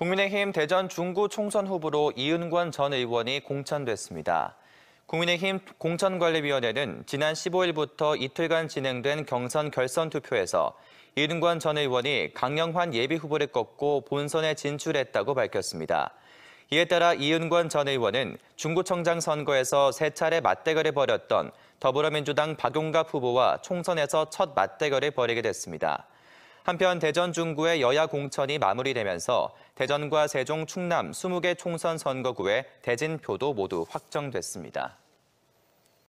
국민의힘 대전 중구 총선 후보로 이은관 전 의원이 공천됐습니다. 국민의힘 공천관리위원회는 지난 15일부터 이틀간 진행된 경선 결선 투표에서 이은관 전 의원이 강영환 예비후보를 꺾고 본선에 진출했다고 밝혔습니다. 이에 따라 이은관 전 의원은 중구청장 선거에서 세 차례 맞대결을 벌였던 더불어민주당 박용갑 후보와 총선에서 첫 맞대결을 벌이게 됐습니다. 한편 대전 중구의 여야 공천이 마무리되면서 대전과 세종, 충남 20개 총선 선거구의 대진표도 모두 확정됐습니다.